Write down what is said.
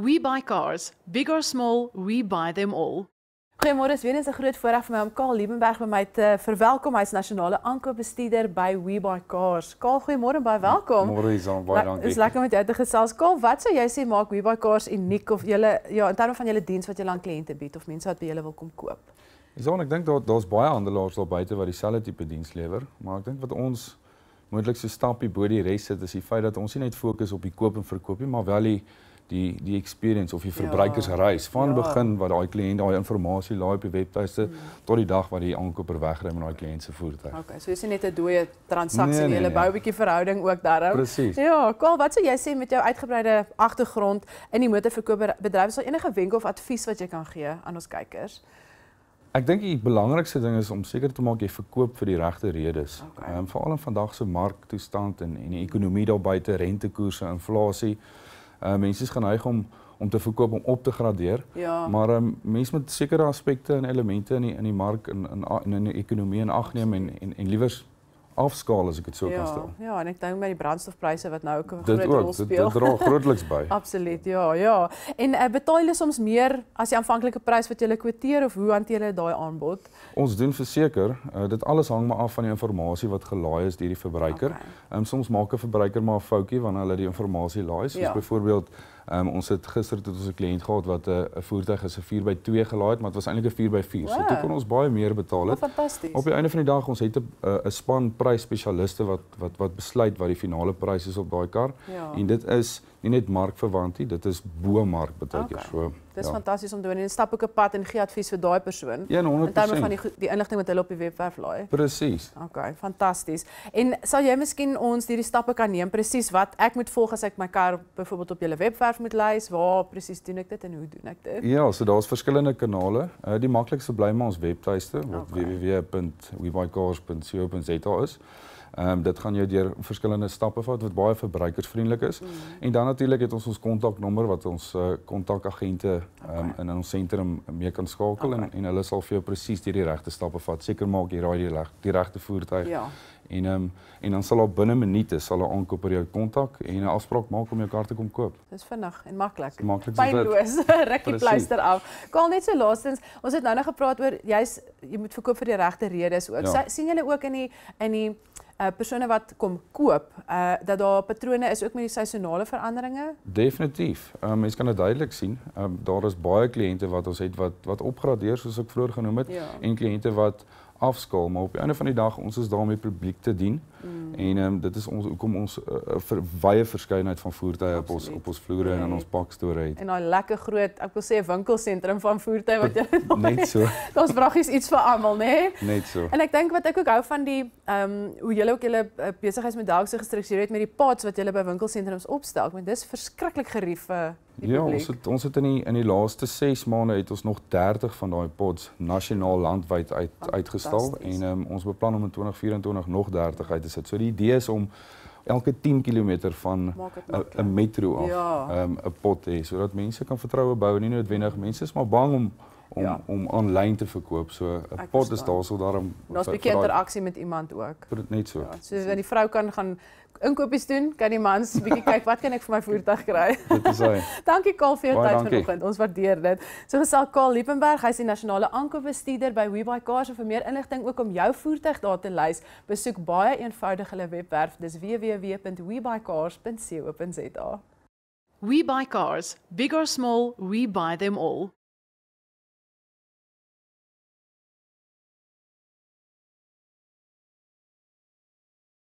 We buy cars, big or small, we buy them all. Goeiemôre, dis weer eens 'n groot voorreg vir my om Kaal Liebenberg by my te verwelkom. Hy's nasionale aankoopbestuurder by We buy cars. Kaal, goeiemôre en baie welkom. Môre is aan baie dankie. Dis lekker om jou te gesels. Kaal, wat sou jy sê maak We buy cars uniek of julle ja, in terme van julle diens wat julle aan kliënte bied of mense wat by julle wil kom koop? Isonne, ek dink daar daar's baie handelaars daar buite wat dieselfde tipe diens lewer, maar ek dink wat ons moontlik so stappie bo die res sit is die feit dat ons nie net fokus op die koop en verkoop nie, maar wel die die die experience of die ja. verbruikersreis van ja. begin wat daai kliënt daai inligting laai op die webtuiste mm. tot die dag wat die aankoper wegry met daai kliënt se voertuig. Okay, so is dit net 'n dooie transaksie nee, nee, en nee. jy bou 'n bietjie verhouding ook daarom. Precies. Ja, cool. Wat sou jy sê met jou uitgebreide agtergrond in die motorverkoper bedryf sal enige wenke of advies wat jy kan gee aan ons kykers? Ek dink die belangrikste ding is om seker te maak jy verkoop vir die regte redes. Okay. Um, veral in vandag se marktoestand en en die ekonomie daar buite, rentekoerse, inflasie uh, mense is geneig om om te verkoop om op te gradeer. Ja. Maar um, mense moet sekere aspekte en elemente in die, in die mark en in in in die ekonomie in ag neem en en en liewers afskaal as ek dit sou ja, kan stel. Ja, en ek dink met die brandstofpryse wat nou ook 'n groot rol speel. Dit dra grootliks by. Absoluut, ja, ja. En uh, betaal jy soms meer as die aanvanklike prys wat jy lê kwoteer of hoe hanteer jy daai aanbod? Ons doen verseker, uh, dit alles hang maar af van die inligting wat gelaai is deur die verbruiker. Okay. Um, ehm, soms maak 'n verbruiker maar 'n foutjie wanneer hulle die inligting laai, soos ja. byvoorbeeld Ehm um, ons het gister tot ons kliënt gehad wat 'n uh, voertuig is 'n 4 by 2 gelaai het, maar dit was eintlik 'n 4 by 4. Wow. So toe kon ons baie meer betaal het. Op die einde van die dag ons het 'n 'n span prys spesialiste wat wat wat besluit wat die finale prys is op daai kar. Ja. En dit is nie net markverwant nie, dit is bo mark betrokke okay. so. Dis ja. fantasties om doen en stap ook 'n pad en gee advies vir daai persoon. 100%. In terme van die die inligting wat hulle op die webwerf laai. Presies. OK, fantasties. En sal jy miskien ons hierdie stappe kan neem presies wat ek moet volg as ek my kar byvoorbeeld op julle webwerf moet lys, waar presies doen ek dit en hoe doen ek dit? Ja, so daar's verskillende kanale. Uh, die maklikste bly maar ons webtuiste wat okay. www.webycars.co.za is. Ehm um, dit gaan jou deur verskillende stappe vat wat baie verbruikersvriendelik is. Mm -hmm. En dan natuurlik het ons ons kontaknommer wat ons eh, kontakagente uh, ehm okay. um, in ons sentrum mee kan skakel okay. en en hulle sal vir jou presies die regte stappe vat. Seker maak jy raai die regte voertuig. Ja. En ehm um, en dan sal op binne minute sal 'n aankoper jou kontak en 'n afspraak maak om jou kaart te kom koop. Dis vinnig en maklik. Pynloos. Rikkie pleister af. Kaal net so laastens, ons het nou nog gepraat oor jy's jy moet verkoop vir die regte redes ook. Ja. Sien julle ook in die in die uh, persone wat kom koop uh, dat daar patrone is ook met die seisonale veranderinge? Definitief. Um, mens kan dit duidelik sien. Um, daar is baie kliënte wat ons het wat wat opgradeer soos ek vroeër genoem het ja. en kliënte wat afskaal, maar op die einde van die dag ons is daar om die publiek te dien. Mm. En um, dit is ons hoekom ons 'n eh, uh, eh, verwye verskeidenheid van voertuie op ons op ons vloere nee. en in ons parkstore het. En daai lekker groot, ek wil sê 'n winkelsentrum van voertuie wat jy net so. Ons vragies iets vir almal, né? Nee? Net so. En ek dink wat ek ook hou van die ehm um, hoe julle ook julle uh, eh, besigheidsmodel so gestruktureer het met die pads wat julle by winkelsentrums opstel. Ek meen dis verskriklik gerief vir Die ja, ons het, ons het in die in die laaste 6 maande het ons nog 30 van daai pods nasionaal landwyd uit uitgestal en um, ons beplan om in 2024 nog 30 uit te sit. So die idee is om elke 10 km van 'n metro af ja. Ehm, 'n ja. um, pot te hê sodat mense kan vertroue bou en nie noodwendig mense is maar bang om om ja. om aanlyn te verkoop. So 'n pot is daarso daarom. Daar's 'n bietjie interaksie met iemand ook. Net so. Ja, so as die vrou kan gaan inkopies doen, kan die man se bietjie kyk wat kan ek vir my voertuig kry. dit is hy. dankie Kaal vir jou tyd vanoggend. Ons waardeer dit. So gesal Kaal Liebenberg, hy's die nasionale aankoopbestuurder by WeBuy Cars en vir meer inligting ook om jou voertuig daar te lys, besoek baie eenvoudig hulle webwerf. Dis www.webuycars.co.za. We buy cars, big or small, we buy them all.